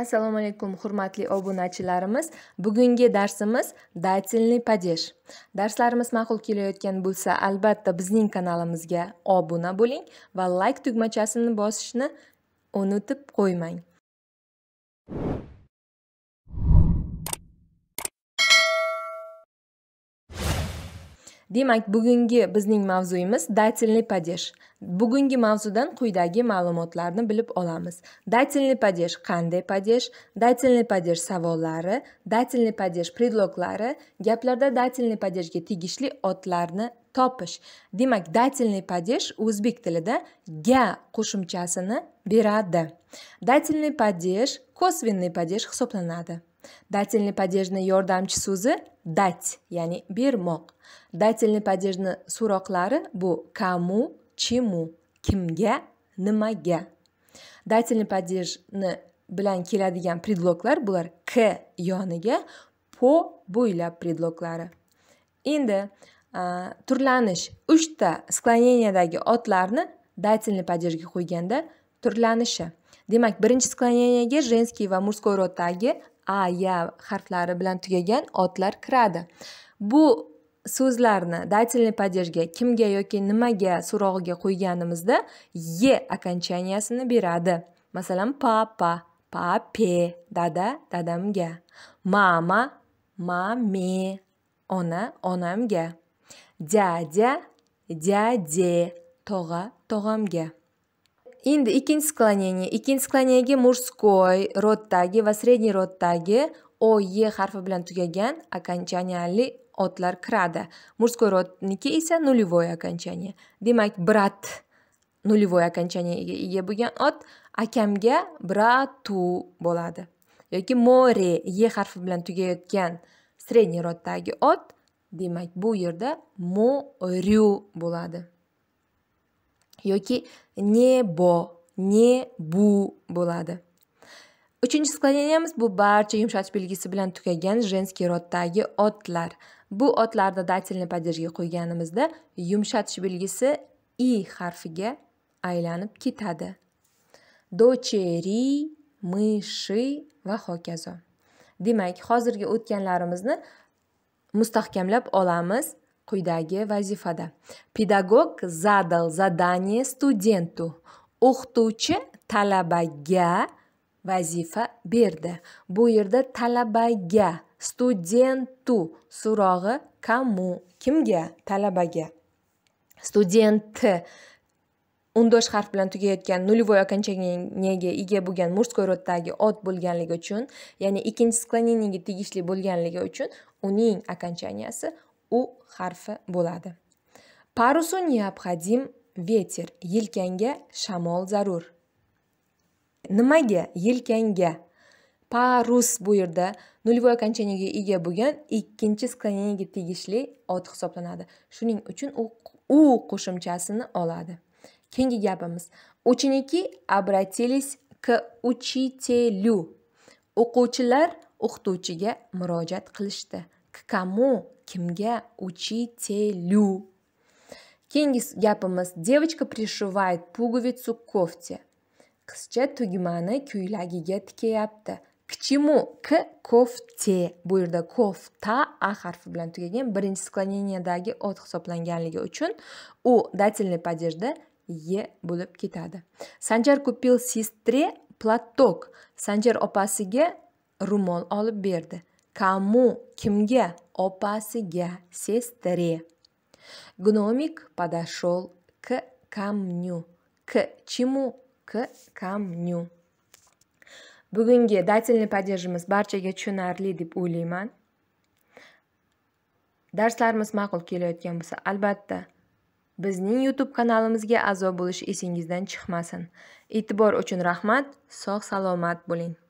assalomu alaykum hurmatli obunachilarimiz bugungi darsimiz datelniy падеж darslarimiz ma'qul kelayotgan bo'lsa albatta bizning kanalimizga obuna bo'ling va like tugmachasini bosishni unutib qo'ymang demak bugungi bizning mavzuyimiz datelniy падеж bugungi mavzudan quyidagi ma'lumotlarni bilib olamiz datelniy падеж qanday падеж datelniy падеж savollari datelniy падеж predloglari gaplarda datelniy падежga tegishli otlarni topish demak datelniy падеж o'zbek tilida ga qo'shimchasini beradi datelniy падеж kosvinniy падеж hisoblanadi datelniy падежный yordamchi so'zi дать ya'ni bermoq дательный падежный so'roqlari bu кому чему kimga nimaga datelniy падежni bilan keladigan predloglar bular k yoniga po bo'ylab predloglari endi turlanish uchta skloneniyadagi otlarni дательный падежga qo'yganda turlanishi demak birinchi skloneniyaga женский va мужской roddagi a ya harflari bilan tugagan otlar kiradi bu so'zlarni datelniy падежga kimga yoki nimaga so'rog'iga qo'yganimizda e окончаниясini beradi masalan papa pape dada dadamga mama mame ona onamga дядя дяде tog'a tog'amga Инди икинчи склонение. Икинчи склонениеге мужской роддаги ва средний роддаги ОЕ харфи билан тугаган окончаниялли отлар киради. Мужской родники иса нулевое окончание. Демак, брат нулевое окончаниеге ие бўлган от акамга брату бўлади. Ёки море е харфи билан тугаётган средний роддаги от демак, бу ерда морю бўлади. yoki nebo ne bu bo'ladi uchinchi sklodeniyamiz bu barcha yumshatish belgisi bilan tugagan jenskiy roddagi otlar bu otlarni datelni падежga qo'yganimizda yumshatish belgisi i harfiga aylanib ketadi дочери мыши va hokazo demak hozirgi o'tganlarimizni mustahkamlab olamiz quyidagi vazifada pedagog zadal zadaniye studentu o'qituvchi talabaga vazifa berdi bu yerda talabaga studentu so'rog'i kamu kimga talabaga student undosh harf bilan tugayotgan нулевой окончаниеga ega bo'lgan мужской roddagi ot bo'lganligi uchun ya'ni ikkinchi skloneniyaga tegishli bo'lganligi uchun uning окончанияsi u harfi bo'ladi parusu необходим ветер yelkanga shamol zarur nimaga yelkanga parus bu yerda нулевой окончаниеga ega bo'lgan ikkinchi склонениеga tegishli ot hisoblanadi shuning uchun u u qo'shimchasini oladi keyingi gapimiz ученики обратились к учителю o'quvchilar o'qituvchiga murojaat qilishdi к кому kimga учителю. Keyingi gapimiz devochka пришивает пуговицу к кофте. Qizcha tugmani ko'ylagiga tikayapti. К чему? К кофте. Bu yerda кофта a harfi bilan tugagan birinchi skloneniyadagi ot hisoblanganligi uchun u datelniy падежda e bo'lib ketadi. Sanjar kupil sestre platok. Sanjar opasiga rumol olib berdi. кому kimga opasiga сестре гномик подошел к камню к чему к камню bugungi дательный падежimiz barchaga tushunarli deb o'ylayman darslarimiz ma'qul kelayotgan bo'lsa albatta bizning youtube kanalimizga a'zo bo'lish esingizdan chiqmasin e'tibor uchun rahmat sog' salomat bo'ling